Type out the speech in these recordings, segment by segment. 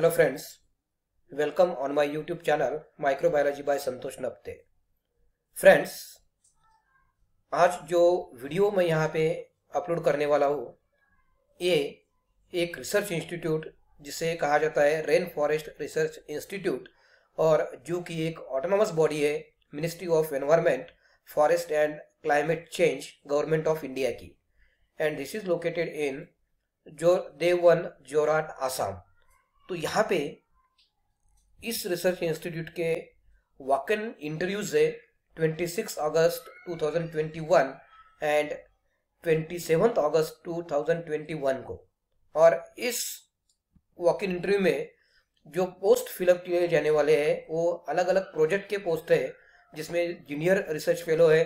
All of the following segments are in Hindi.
Hello friends welcome on my YouTube channel microbiology by Santosh Napte friends आज जो वीडियो मैं यहाँ पे अपलोड करने वाला हूँ ये एक रिसर्च इंस्टीट्यूट जिसे कहा जाता है रेन फॉरेस्ट रिसर्च इंस्टीट्यूट और जो कि एक ऑटोनोमस बॉडी है ministry of environment forest and climate change government of India की and this is located in जो देवन जोराट आसाम तो यहाँ पे इस रिसर्च इंस्टीट्यूट के वाकन इंटरव्यूज है 26 अगस्त 2021 एंड 27 अगस्त 2021 को और इस वॉकिन इंटरव्यू में जो पोस्ट फिलअप किए जाने वाले हैं वो अलग अलग प्रोजेक्ट के पोस्ट है जिसमें जूनियर रिसर्च फेलो है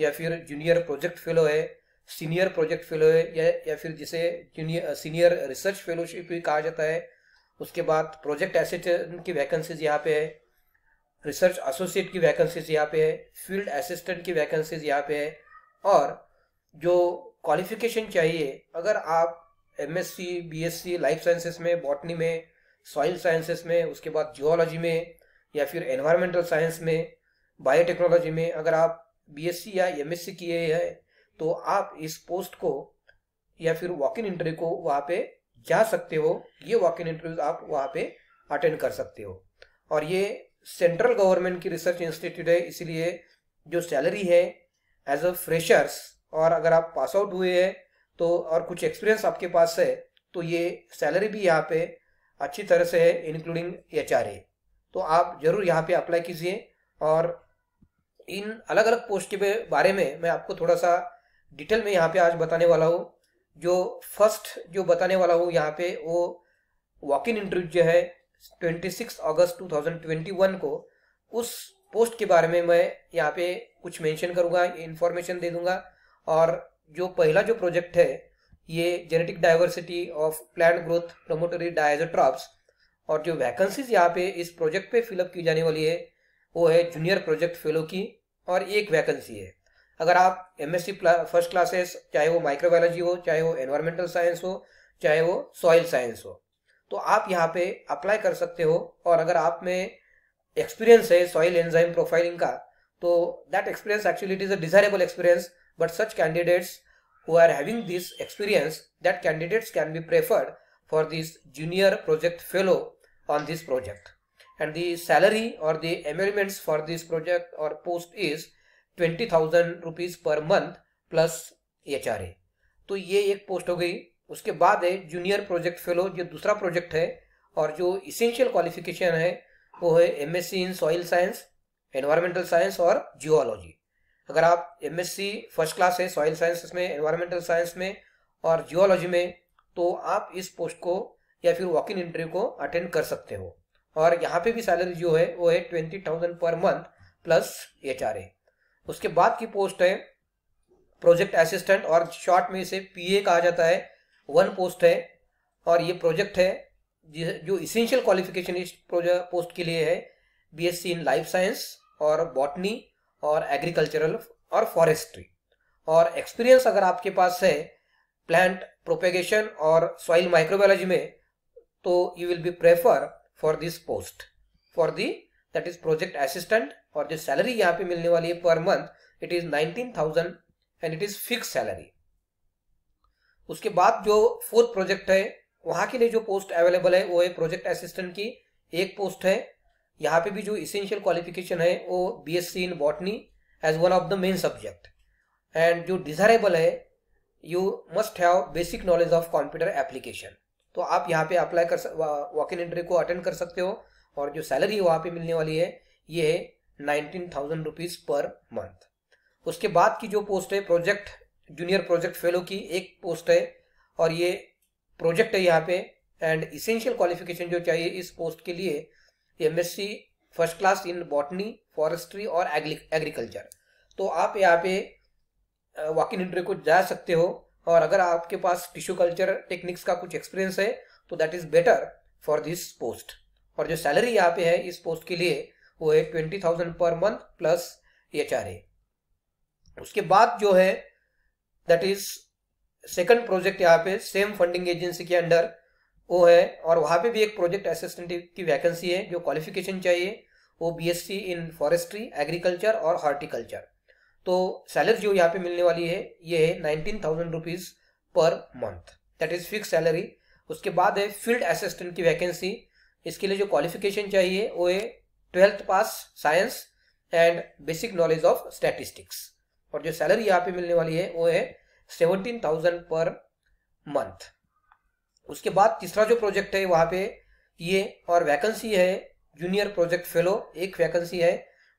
या फिर जूनियर प्रोजेक्ट फेलो है सीनियर प्रोजेक्ट फेलो है या या फिर जिसे जूनियर सीनियर रिसर्च फेलोशिप भी कहा जाता है उसके बाद प्रोजेक्ट असिस्टेंट की वैकेंसीज यहाँ पे है रिसर्च एसोसिएट की वैकेंसीज यहाँ पे है फील्ड असिस्टेंट की वैकेंसीज यहाँ पे है और जो क्वालिफिकेशन चाहिए अगर आप M S C B S C life sciences में बॉटनी में सॉइल साइंसेस में उसके बाद जियोलॉजी में या फिर एनवायरमेंटल साइंस में बायोटेक्नोलॉजी में अगर आप बी एस सी या एम एस सी किए हैं तो आप इस पोस्ट को या फिर वॉक इन इंटरव्यू को वहाँ पे जा सकते हो ये वॉक इन इंटरव्यूज आप वहाँ पे अटेंड कर सकते हो और ये सेंट्रल गवर्नमेंट की रिसर्च इंस्टीट्यूट है इसीलिए जो सैलरी है एज अ फ्रेशर्स और अगर आप पास आउट हुए हैं तो और कुछ एक्सपीरियंस आपके पास है तो ये सैलरी भी यहाँ पे अच्छी तरह से है इंक्लूडिंग एच तो आप जरूर यहाँ पे अप्लाई कीजिए और इन अलग अलग पोस्ट के बारे में मैं आपको थोड़ा सा डिटेल में यहाँ पे आज बताने वाला हूँ जो फर्स्ट जो बताने वाला हूँ यहाँ पे वो वॉक इन इंटरव्यू जो है 26 अगस्त 2021 को उस पोस्ट के बारे में मैं यहाँ पे कुछ मेंशन करूँगा इन्फॉर्मेशन दे दूंगा और जो पहला जो प्रोजेक्ट है ये genetic diversity of plant growth promotory diazotrophs और जो वैकेंसीज यहाँ पे इस प्रोजेक्ट पे फिलअप की जाने वाली है वो है जूनियर प्रोजेक्ट फेलो की और एक वैकेंसी है अगर आप एमएससी फर्स्ट क्लासेस चाहे वो माइक्रोबायोलॉजी हो चाहे वो एनवायरमेंटल साइंस हो चाहे वो सॉइल साइंस हो तो आप यहाँ पे अप्लाई कर सकते हो और अगर आप में एक्सपीरियंस है सॉइल एंजाइम प्रोफाइलिंग का तो that experience actually it is a desirable experience but such candidates who are having this experience that candidates can be preferred for this junior project fellow on this project and the salary or the emoluments for this project or post twenty thousand rupees per month plus H R A तो ये एक पोस्ट हो गई उसके बाद है जूनियर प्रोजेक्ट फेलो जो दूसरा प्रोजेक्ट है और जो इसेंशियल क्वालिफिकेशन है वो है MSc in soil science environmental science और जियोलॉजी अगर आप एमएससी फर्स्ट क्लास है सॉइल साइंस में एनवायरमेंटल साइंस में और जियोलॉजी में तो आप इस पोस्ट को या फिर वॉक इन इंटरव्यू को अटेंड कर सकते हो और यहाँ पे भी सैलरी जो है वो है twenty thousand per month plus H R A उसके बाद की पोस्ट है प्रोजेक्ट असिस्टेंट और शॉर्ट में इसे पीए कहा जाता है वन पोस्ट है और ये प्रोजेक्ट है जो इसेंशियल क्वालिफिकेशन इस पोस्ट के लिए है बीएससी इन लाइफ साइंस और बॉटनी और एग्रीकल्चरल और फॉरेस्ट्री और एक्सपीरियंस अगर आपके पास है प्लांट प्रोपेगेशन और सॉइल माइक्रोबायोलॉजी में तो you will be prefer for this post for the that is project assistant और जो सैलरी यहाँ पे मिलने वाली है per month it is nineteen thousand and it is fix salary उसके बाद जो फोर्थ प्रोजेक्ट है वहां के लिए जो पोस्ट अवेलेबल है वो है प्रोजेक्ट असिस्टेंट की एक पोस्ट है यहाँ पे भी जो इसेंशियल क्वालिफिकेशन है वो B S C in botany as one of the main subject and जो डिजायरेबल है you must have basic knowledge of computer application तो आप यहाँ पे अप्लाई कर वॉक इन इंटरव्यू को अटेंड कर सकते हो और जो सैलरी वहाँ पे मिलने वाली है ये है nineteen thousand rupees per month उसके बाद की जो पोस्ट है प्रोजेक्ट जूनियर प्रोजेक्ट फेलो की एक पोस्ट है और ये प्रोजेक्ट है यहाँ पे एंड इसेंशियल क्वालिफिकेशन जो चाहिए इस पोस्ट के लिए M S C first class in botany forestry और एग्रीकल्चर तो आप यहाँ पे वॉक इन इंटरव्यू को जा सकते हो और अगर आपके पास टिश्यू कल्चर टेक्निक्स का कुछ एक्सपीरियंस है तो that is better for this post और जो सैलरी यहाँ पे है इस पोस्ट के लिए वो है twenty thousand per month plus H R A उसके बाद जो है दैट इज सेकंड प्रोजेक्ट यहाँ पे सेम फंडिंग एजेंसी के अंडर वो है और वहाँ पे भी एक प्रोजेक्ट असिस्टेंट की वैकेंसी है जो क्वालिफिकेशन चाहिए वो बीएससी इन फॉरेस्ट्री एग्रीकल्चर और हॉर्टिकल्चर तो सैलरी जो यहाँ पे मिलने वाली है ये है nineteen thousand rupees per month that is fix salary उसके बाद है फील्ड असिस्टेंट की वैकेंसी इसके लिए जो क्वालिफिकेशन चाहिए वो है twelfth pass science and basic knowledge of statistics और जो सैलरी यहाँ पे मिलने वाली है वो है सेवनटीन थाउजेंड पर मंथ उसके बाद तीसरा जो प्रोजेक्ट है वहाँ पे ये और वैकेंसी है जूनियर प्रोजेक्ट फेलो एक वैकेंसी है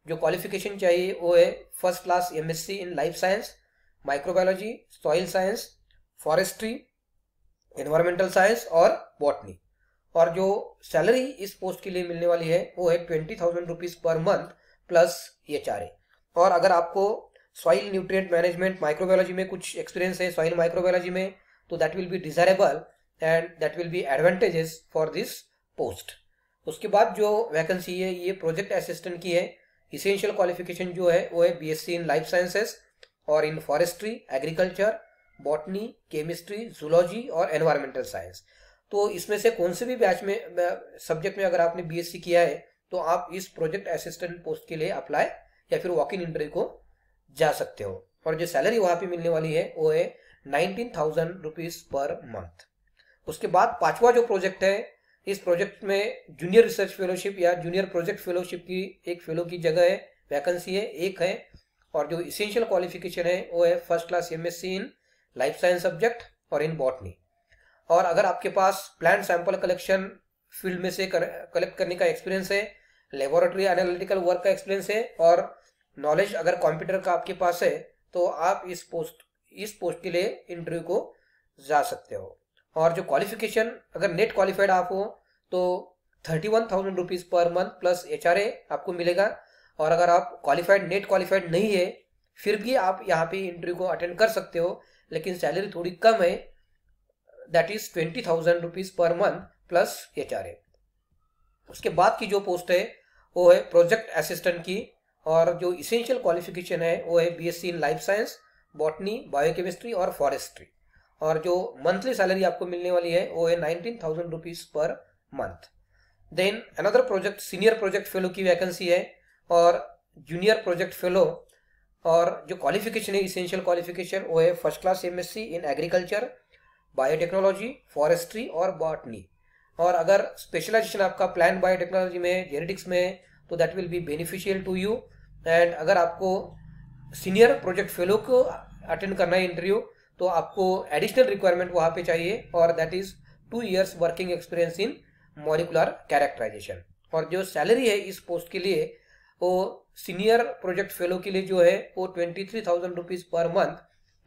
जो क्वालिफिकेशन चाहिए वो है first class C in life science microbiology soil science forestry environmental science और बॉटनी और जो सैलरी इस पोस्ट के लिए मिलने वाली है वो है twenty thousand rupees per month plus H और अगर आपको सॉइल न्यूट्रिएंट मैनेजमेंट माइक्रोबायोलॉजी में कुछ एक्सपीरियंस है सॉइल माइक्रोबायोलॉजी में तो that will be desirable and that will be advantages for this post उसके बाद जो वैकेंसी है ये प्रोजेक्ट असिस्टेंट की है इसेंशियल क्वालिफिकेशन जो है वो है बीएससी इन लाइफ साइंसेस और in forestry agriculture botany chemistry zoology और एनवायरमेंटल साइंस तो इसमें से कौन से भी बैच में सब्जेक्ट में अगर आपने बीएससी किया है तो आप इस प्रोजेक्ट असिस्टेंट पोस्ट के लिए अप्लाई या फिर वॉक इन इंटरव्यू को जा सकते हो और जो सैलरी वहां पे मिलने वाली है वो है nineteen thousand rupees per month उसके बाद पांचवा जो प्रोजेक्ट है इस प्रोजेक्ट में जूनियर रिसर्च फेलोशिप या जूनियर प्रोजेक्ट फेलोशिप की एक फेलो की जगह है वैकेंसी है एक है और जो इसेंशियल क्वालिफिकेशन है वो है first class MSc in life science subject और इन बॉटनी और अगर आपके पास प्लान सैंपल कलेक्शन फील्ड में से कर, कलेक्ट करने का एक्सपीरियंस है लेबोरेटरी एनालिटिकल वर्क का एक्सपीरियंस है और नॉलेज अगर कंप्यूटर का आपके पास है तो आप इस पोस्ट इस पोस्ट के लिए इंटरव्यू को जा सकते हो और जो क्वालिफिकेशन अगर नेट क्वालिफाइड आप हो तो thirty one thousand rupees per month plus H आपको मिलेगा और अगर आप क्वालिफाइड नेट क्वालिफाइड नहीं है फिर भी आप यहाँ पे इंटरव्यू को अटेंड कर सकते हो लेकिन सैलरी थोड़ी कम है that is twenty thousand rupees per month plus H R A उसके बाद की जो पोस्ट है वो है प्रोजेक्ट असिस्टेंट की और जो इसेंशियल क्वालिफिकेशन है वो है B S C in life science botany biochemistry और फॉरेस्ट्री और जो मंथली सैलरी आपको मिलने वाली है वो है nineteen thousand rupees per month then another project senior project fellow की वैकेंसी है और जूनियर प्रोजेक्ट फेलो और जो क्वालिफिकेशन है इसेंशियल क्वालिफिकेशन वो है first class MSc in agriculture biotechnology forestry और बॉटनी और अगर स्पेशलाइजेशन आपका प्लान बायोटेक्नोलॉजी में जेनेटिक्स में तो that will be beneficial to you and अगर आपको सीनियर प्रोजेक्ट फेलो को अटेंड करना है इंटरव्यू तो आपको एडिशनल रिक्वायरमेंट वहाँ पे चाहिए और that is two years working experience in molecular characterisation और जो सैलरी है इस पोस्ट के लिए वो सीनियर प्रोजेक्ट फेलो के लिए जो है वो twenty three thousand rupees per month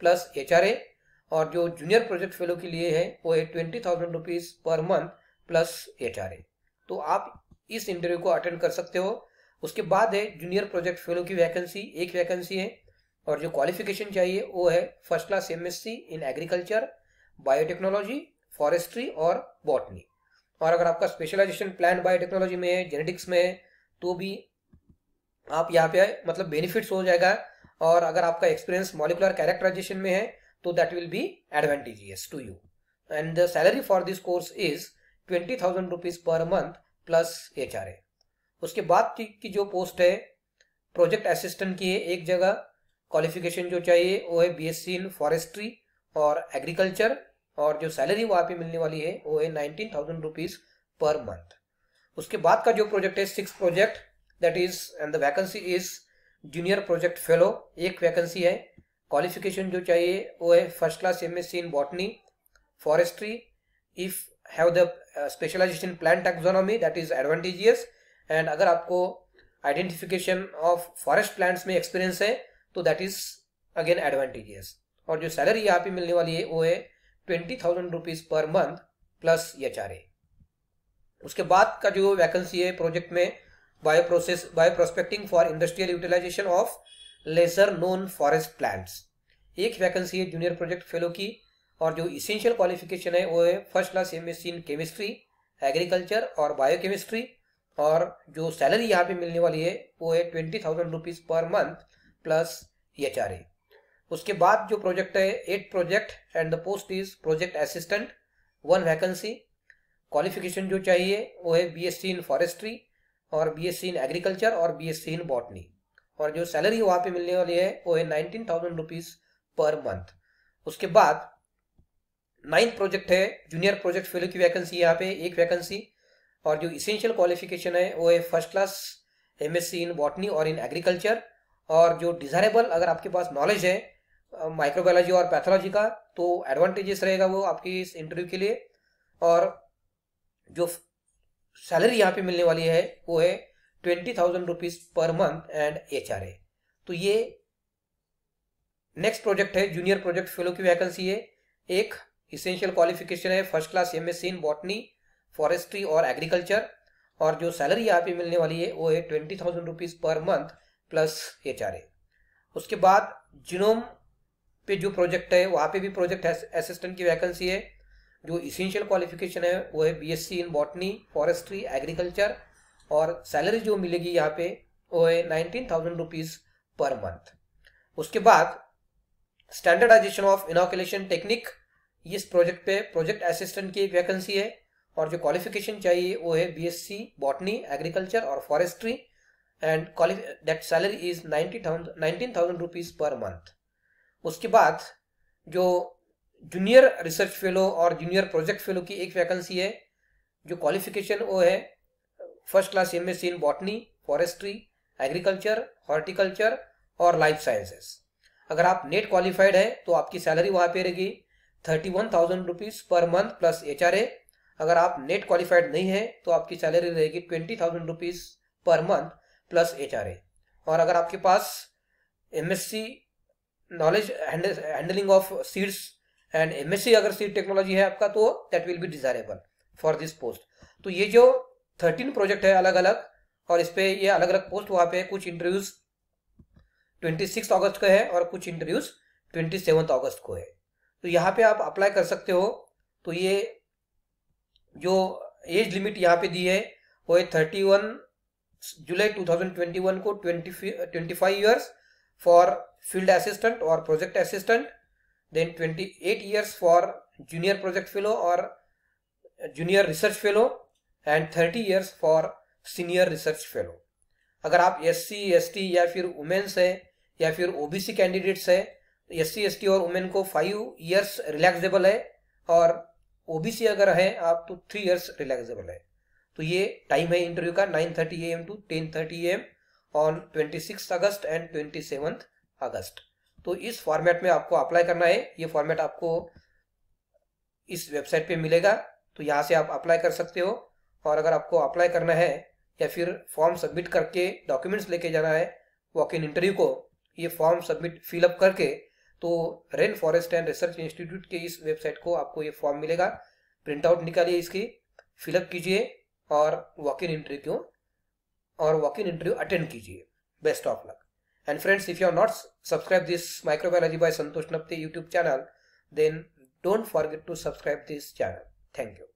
plus H R A और जो जूनियर प्रोजेक्ट फेलो के लिए है वो है twenty thousand rupees per month plus H तो आप इस इंटरव्यू को अटेंड कर सकते हो उसके बाद है जूनियर प्रोजेक्ट फेलो की वैकेंसी एक वैकेंसी है और जो क्वालिफिकेशन चाहिए वो है first class M in agriculture biotechnology forestry और बॉटनी और अगर आपका स्पेशलाइजेशन प्लान बायोटेक्नोलॉजी में है जेनेटिक्स में है तो भी आप यहाँ पे मतलब बेनिफिट्स हो जाएगा और अगर आपका एक्सपीरियंस मॉलिकुलर कैरेक्टराइजेशन में है तो that will be advantageous to you. And the salary for this course is 20,000 rupees per month plus HRA. उसके बाद की जो पोस्ट है प्रोजेक्ट असिस्टेंट की है एक जगह क्वालिफिकेशन जो चाहिए वो है बीएससी इन फॉरेस्ट्री और एग्रीकल्चर और जो सैलरी वहाँ पे मिलने वाली है वो है nineteen thousand rupees per month उसके बाद का जो प्रोजेक्ट है six project that is and the vacancy is junior project fellow एक वैकेंसी है क्वालिफिकेशन जो चाहिए वो है first class M S C in botany forestry if have the specialisation plant taxonomy that is advantageous and अगर आपको आइडेंटिफिकेशन ऑफ फॉरेस्ट प्लांट्स में एक्सपीरियंस है तो दैट इज अगेन एडवांटेजियस और जो सैलरी यहाँ पे मिलने वाली है वो है twenty thousand rupees per month plus H R A उसके बाद का जो वैकेंसी है प्रोजेक्ट में bio process bio prospecting for industrial utilisation of lesser known forest plants एक वैकेंसी है जूनियर प्रोजेक्ट फेलो की और जो इसेंशियल क्वालिफिकेशन है वो है first class M S in chemistry agriculture और बायोकेमिस्ट्री और जो सैलरी यहाँ पे मिलने वाली है वो है twenty thousand rupees per month plus H R A उसके बाद जो प्रोजेक्ट है eight project and the post is project assistant one vacancy qualification जो चाहिए वो है सी इन फॉरेस्ट्री और सी इन एग्रीकल्चर और सी इन बॉटनी और जो सैलरी वहां पे मिलने वाली है वो है nineteen thousand rupees per month उसके बाद नाइन्थ प्रोजेक्ट है जूनियर प्रोजेक्ट फेलो की वैकेंसी यहाँ पे एक वैकेंसी और जो इसेंशियल क्वालिफिकेशन है वो है first class M in botany और इन एग्रीकल्चर और जो डिजायरेबल अगर आपके पास नॉलेज है माइक्रोबायोलॉजी और पैथोलॉजी का तो एडवांटेजेस रहेगा वो आपकी इस इंटरव्यू के लिए और जो सैलरी यहाँ पे मिलने वाली है वो है twenty thousand rupees per month and H R A तो ये नेक्स्ट प्रोजेक्ट है जूनियर प्रोजेक्ट फेलो की वैकेंसी है एक इसेंशियल क्वालिफिकेशन है first class M S C in botany forestry और एग्रीकल्चर और जो सैलरी यहाँ पे मिलने वाली है वो है twenty thousand rupees per month plus H R A उसके बाद जिनोम पे जो प्रोजेक्ट है वहाँ पे भी प्रोजेक्ट असिस्टेंट की वैकेंसी है जो इसेंशियल क्वालिफिकेशन है वो है BSc in botany forestry agriculture और सैलरी जो मिलेगी यहाँ पे वो है nineteen thousand rupees per month उसके बाद स्टैंडर्डाइजेशन ऑफ इनोकुलेशन टेक्निक इस प्रोजेक्ट पे प्रोजेक्ट असिस्टेंट की वैकेंसी है और जो क्वालिफिकेशन चाहिए वो है बीएससी बॉटनी एग्रीकल्चर और forestry and that salary is ninety thousand nineteen thousand rupees per month उसके बाद जो जूनियर रिसर्च फेलो और जूनियर प्रोजेक्ट फेलो की एक वैकेंसी है जो क्वालिफिकेशन वो है first class MSc in botany forestry agriculture horticulture और लाइफ साइंसेस अगर आप नेट क्वालिफाइड है तो आपकी सैलरी वहां पे रहेगी thirty one thousand rupees per month plus H R A अगर आप नेट क्वालिफाइड नहीं है तो आपकी सैलरी रहेगी twenty thousand rupees per month plus H R A और अगर आपके पास um knowledge handling of seeds and um अगर सीड टेक्नोलॉजी है आपका तो that will be desirable for this post तो ये जो थर्टीन प्रोजेक्ट है अलग अलग और इस पर ये अलग अलग पोस्ट वहाँ पे कुछ इंटरव्यूज ट्वेंटी सिक्स अगस्त को है और कुछ इंटरव्यूज ट्वेंटी सेवन्थ अगस्त को है तो यहाँ पे आप अप्लाई कर सकते हो तो ये जो एज लिमिट यहाँ पे दी है वो है thirty one July two thousand twenty one को twenty twenty five years for field assistant और project assistant then twenty eight years for junior project fellow और junior research fellow and thirty years for senior research fellow अगर आप एस सी या फिर वुमेन्स है या फिर ओबीसी कैंडिडेट्स है एस सी और वुमेन को फाइव ईयर्स रिलैक्सेबल है और ओबीसी अगर है आप तो थ्री ईयर्स रिलैक्सेबल है तो ये टाइम है इंटरव्यू का nine thirty a m to ten thirty a m on twenty six August and twenty seventh August तो इस फॉर्मेट में आपको अप्लाई करना है ये फॉर्मेट आपको इस वेबसाइट पे मिलेगा तो यहाँ से आप अप्लाई कर सकते हो और अगर आपको अप्लाई करना है या फिर फॉर्म सबमिट करके डॉक्यूमेंट्स लेके जाना है वॉक इन इंटरव्यू को ये फॉर्म सबमिट फिलअप करके तो rain forest and research institute के इस वेबसाइट को आपको ये फॉर्म मिलेगा प्रिंट आउट निकालिए इसकी फिलअप कीजिए और वॉक इन इंटरव्यू और वॉक इन इंटरव्यू अटेंड कीजिए best of luck and friends if you are not subscribe this microbiology by Santosh Napte YouTube channel then don't forget to subscribe this channel thank you